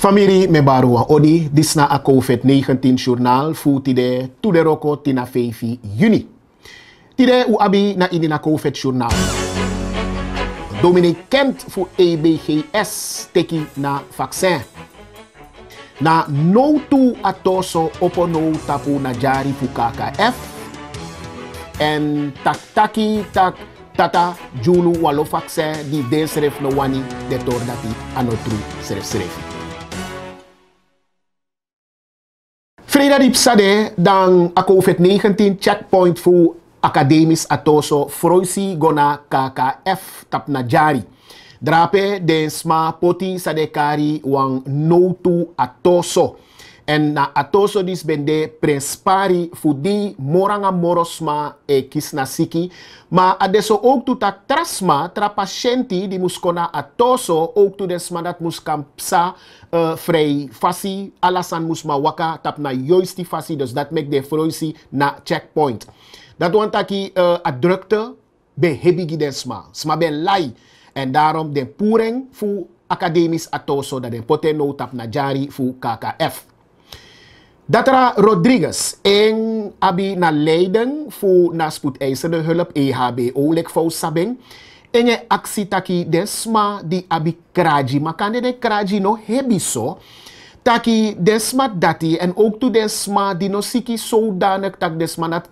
Famiri me barua odi, disna a COVID-19 journaal fu tide tuderoko tina 5 juni. Tide u abi na ini na COVID journaal. Dominic Kent fu EBGS teki na vaccin. Na no tu atoso no tapu na jari fu KKF. En tak taki tak tata julu walo vaccin di desref no wani de tordati anotru sref srefi. Freda Ripsade dan a COVID-19 checkpoint fu akademis atoso froisi gona KKF tapna jari. Drape den sma poti sadekari wang notu atoso. En na atoso dis bende prinspari fudi moranga morosma e kisnasiki. Ma adeso ook tu tak trasma tra patienti di muskona atoso ook tu desma dat muskam psa uh, fasi alasan musma waka tap na joisti fasi dus dat mek de froisi na checkpoint. Dat want taki uh, e, adrukte ben hebigi desma. Sma ben lai. En daarom de poereng fu academisch atoso dat de poten no tap na jari fu KKF. Datara Rodriguez, en abi na Leiden voor na spoedeisende hulp EHBO lekvou sabeng. En je actie taki desma di abi kraji. Maar kan de kraji no hebiso? Taki desma dati en ook to desma di no siki zodanig tak desma nat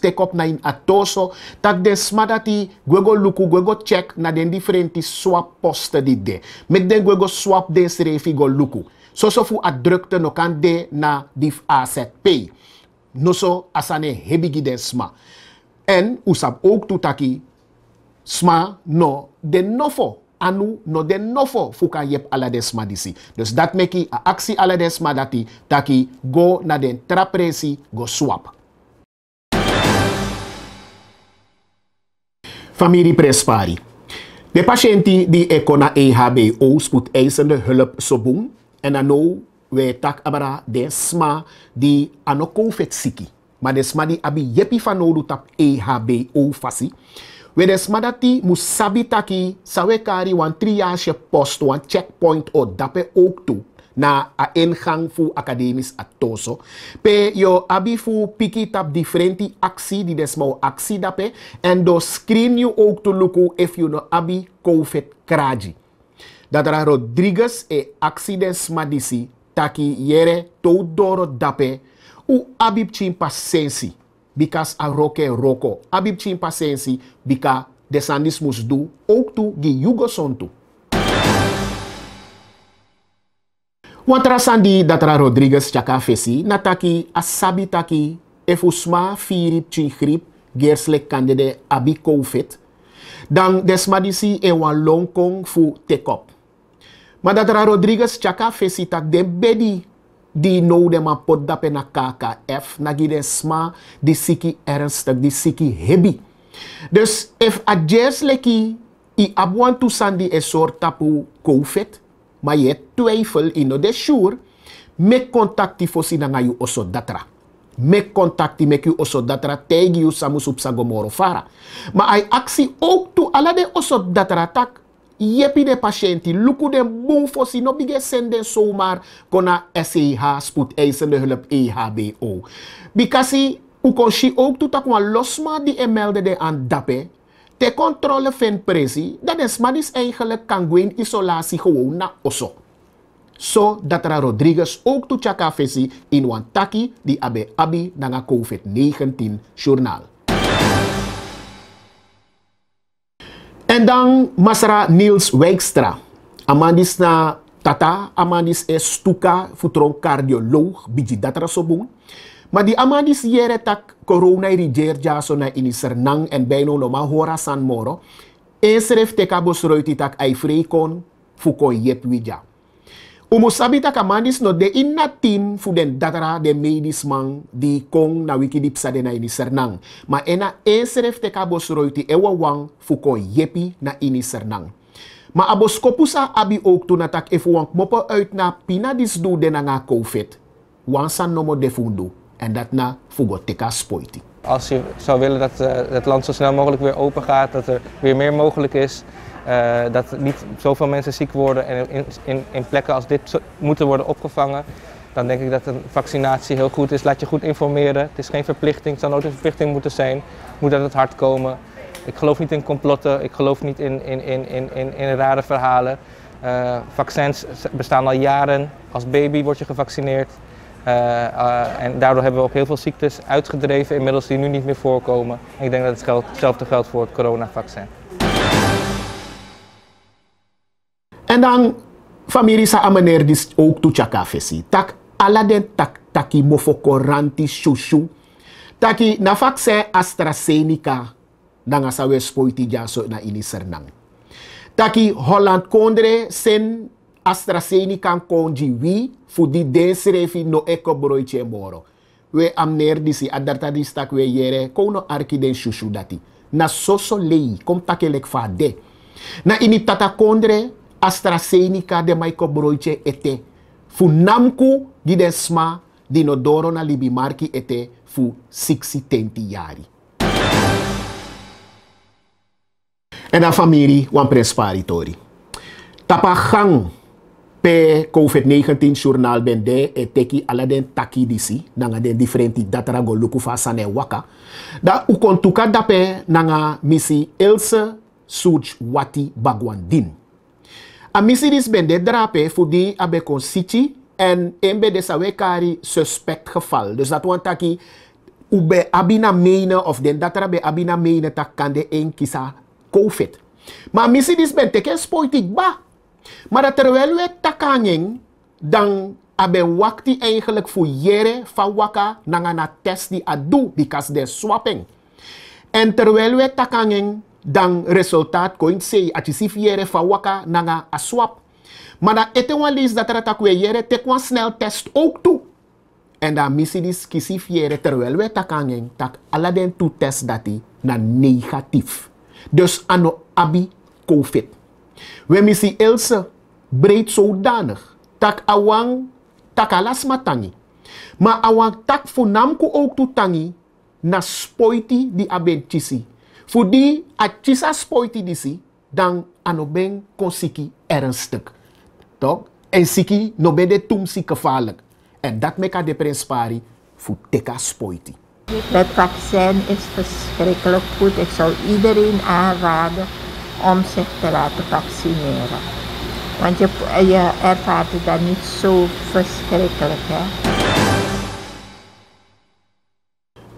take op na in atoso. Tak desma dati gwego luku gwego check na den differenti swap poste di de. Met den gwego swap den srefi go luku sosofu adrukte no kan de na di AZP. so asane hebigi den sma. En usab ook taki sma no den nofo anu no den nofo fuka yep ala den sma disi. Dus dat meki a aksi ala den sma dati taki go na den trapresi go swap. Familie Prespari. De patiënten die ik na EHBO spoedeisende hulp zo boem, en dan nou, we tak abara de sma die ano COVID siki. Maar de sma die abi jepi van tap EHBO fasi. We de sma musabitaki taki sawekari wan triage post, wan checkpoint o dape ook na a ingang fu akademis atoso. Pe yo abi fu piki tap differenti aksi di o aksi dape and do screen you ook to luku if you no abi COVID kraji er Rodriguez e accidents madisi taki yere tou doro dape u abib chin pasensi bikas a roke roko. Abib chin pasensi bika desandismus du ook tu gi yugo sontu. Wantra sandi datra Rodriguez chaka fesi nataki asabi taki efusma firip chin grip gersle kandede abi COVID. Dan desmadisi e wan long kong fu tekop. Maar dat Rodriguez chaka fesi dat de bedi die no de ma poddape na KKF, na gide sma, di siki ernstig, die siki hebi. Dus if a jazz leki, i abwan to sandi e soort tapu kofet, maar je twijfel in de sure, me contacti fosi na ngayu oso datra. Me contacti me ki oso datra tegi u samusup sagomoro fara. Maar ai aksi ook to alade oso datra tak, Jepi de patiënti, luku de boom fossi, no bige senden zomaar kona SEH, spoedeisende hulp EHBO. Bikasi, u kon si ook tutakwa losma die emelde de aan dape, te controle ven presi, dat is man is eigenlijk kangween isolatie gewoon na oso. So dat ra Rodriguez ook toe chaka in wantaki die abe abi na COVID-19 journal. En dan Masra Niels Wijkstra. Amandis na tata, amandis is stuka, futron cardioloog, biji datra sobon. Maar die amandis jere tak corona rijer jaso na inisernang nang en beno no hora san moro. Esref teka bosroiti tak ay frekon, fukon Umu sabi taka no de inna team fu den datara de man di kong na wiki di psa na ini sernang. Ma ena eseref te ka bosroiti ewa wang fu kon yepi na ini sernang. Ma abos kopusa abi ook tu natak efu wang mopo uit na pina disdu do na nga covid. Wansan nomo de fundu. En dat na teka spoiti. Als je zou willen dat uh, het land zo snel mogelijk weer open gaat, dat er weer meer mogelijk is, eh, dat niet zoveel mensen ziek worden en in, in, in plekken als dit moeten worden opgevangen. Dan denk ik dat een vaccinatie heel goed is. Laat je goed informeren. Het is geen verplichting. Het zou nooit een verplichting moeten zijn. Moet uit het hart komen. Ik geloof niet in complotten. Ik geloof niet in, in, in, in, in, in rare verhalen. Eh, vaccins bestaan al jaren. Als baby word je gevaccineerd. Eh, en daardoor hebben we ook heel veel ziektes uitgedreven inmiddels die nu niet meer voorkomen. ik denk dat hetzelfde geldt voor het coronavaccin. En dan familie sa amener dis ook tu chaka fesi. Tak aladen tak taki mofokoranti shushu. Taki na fak se AstraZeneca nanga sa we jaso na ini sernang. Taki Holland kondre sen AstraZeneca konji wi fudi desrefi no eko broiche moro. We amner disi adarta dis tak we yere kono arki den shushu dati. Na soso lei kom takelek fa de. Na ini tata kondre AstraZeneca de Michael Broitje ete. Fu namku di na libi marki ete fu 60 tenti yari. En dan familie, wan presparitori Tapa gang pe COVID-19 journal bende de e teki taki disi, nanga den differenti datara go luku fa sane waka. Da ukontuka dape nanga misi Else Suj Wati Bagwandin. Amisiris ben de drape voor die abecon city en embe de sawekari suspect geval. Dus dat want taki ube abina meine of den datara be abina meine tak kan de een kisa COVID. Maar Amisiris ben teken spoitik ba. Maar dat terwijl we takangeng dan abe wakti eigenlijk voor jere van waka nangana test die adu because de swapping. En terwijl we takangeng dan resultaat koin sei ati sif yere fa waka nanga aswap. swap. Maar dan eten wan dat er yere tek wan snel test ook toe. En dan missi die skisif yere terwijl we takangeng tak aladen toe test dat na negatief. Dus ano abi covid. We missie Ilse breed zodanig tak awang tak alas matangi. Maar awang tak funamku ook toe tangi na spoiti di abentisi voor Fudi achisa spoiti disi, dan anoben kon siki ernstig. Toch? En siki no ben de tum si gevaarlijk. En dat meka de prins pari, fu teka spoiti. Het vaccin is verschrikkelijk goed. Ik zou iedereen aanraden om zich te laten vaccineren. Want je, je ervaart het dan niet zo verschrikkelijk. Hè?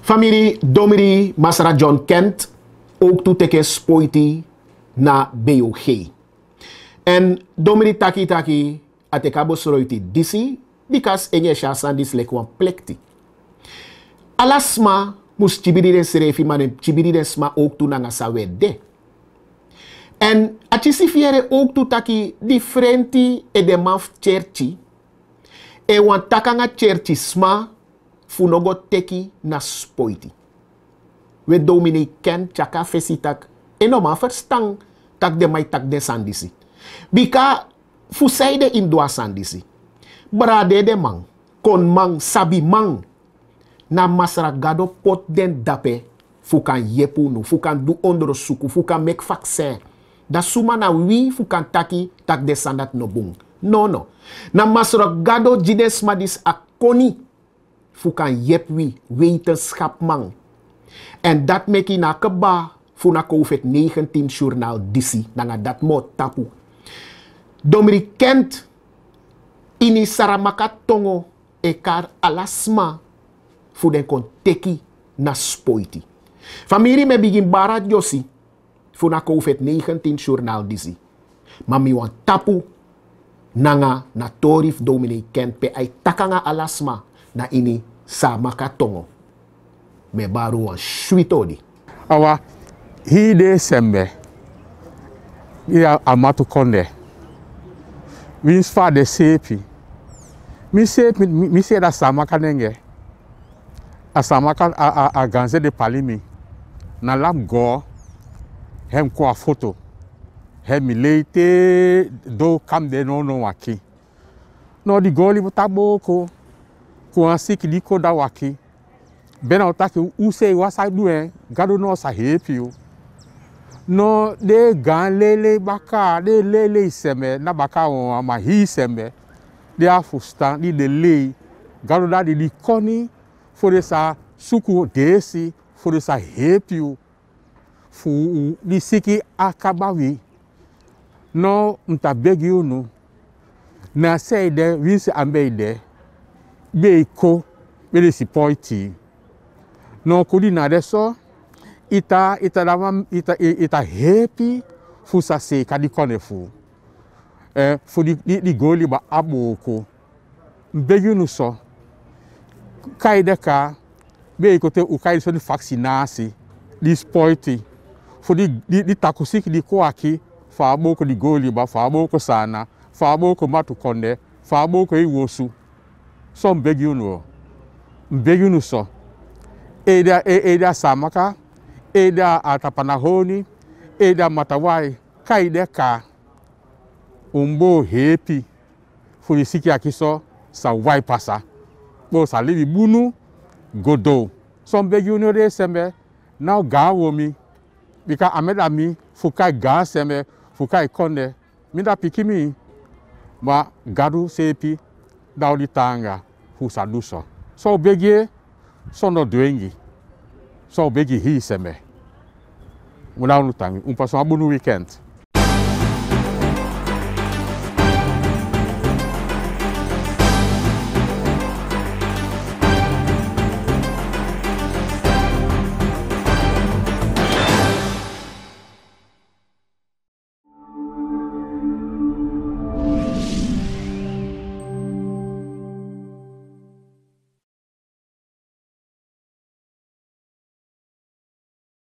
Familie Domiri Masra John Kent ook toeteken spoiti na BOG. En domini taki taki atekabo soroiti disi, because enye shasan dis lekwan plekti. Alasma mus chibiri serefi manem chibiri sma ook tu nanga de En atisi fiere ook tu taki differenti e de cherchi, e wan takanga cherchi sma funogo teki na spoiti. we ken dominikan fesi fesitak enoma verstang tak de mai tak de sandisi. Bika de im dua sandisi. Brade de mang, kon mang sabi mang. Na masra gado pot den dape fukan yepu nu, fukan du ondro suku, fukan mek fakse Da suma na wi fukan taki tak de sandat no bung. No, no. Na masra gado jides madis akoni. Fukan yep wi, skap mang. En dat meki na keba voor COVID-19 journaal disi. Nanga dat mo tapu. Domri kent ini saramaka tongo ekar alasma voor den konteki na spoiti. Famiri me begin barat josi voor na COVID-19 journaal disi. Mami wan tapu nanga na torif dominee kent pe ay takanga alasma na ini sa makatongo. me baru wan shwitodi awa hide sembe ya amatu konde min fa de sepi mi sepi mi se da samaka nenge asamaka a, a, a ganze de palimi na lam go hem ko a photo hem leite do kam de no no waki no di goli butabo ko ko asik di ko da waki bena otaki use wasaduɛ e, gado nɔ sahee pio nɔ de gan lele baka de lele sɛmɛ na baka wɔn ama hi sɛmɛ de afo stan de de le gado da de li kɔni fo de sa suku deesi fo de sa hee pio fo u de siki akabawi nɔ nta begi o nu na sɛ yi dɛ winsi an bɛ yi ko gbe si pɔi non kulina adesso ita ita lava ita e, ita happy fu sa se kadi kone fu eh fu di di, di goli ba aboko mbeyunu so kaide ka be ikote u kaide so di vaccinasi di sporti fu di di, di takusiki di koaki fa aboko di goli ba fa aboko sana fa aboko matu konde fa aboko iwosu so mbeyunu mbeyunu so either, eda Samaka, eda Atapanahoni, eda Matawai, kaide ka umbo hepi fulisiki akiso sa waipasa. Bo salibi bunu godo. Sombe yunore sembe na ga womi bika ameda mi fukai ga seme fukai konde mida pikimi ma gadu sepi dauli tanga fusaduso. So begie sono dwengi so ubegi hii seme unaunutang umpaso abunu weekend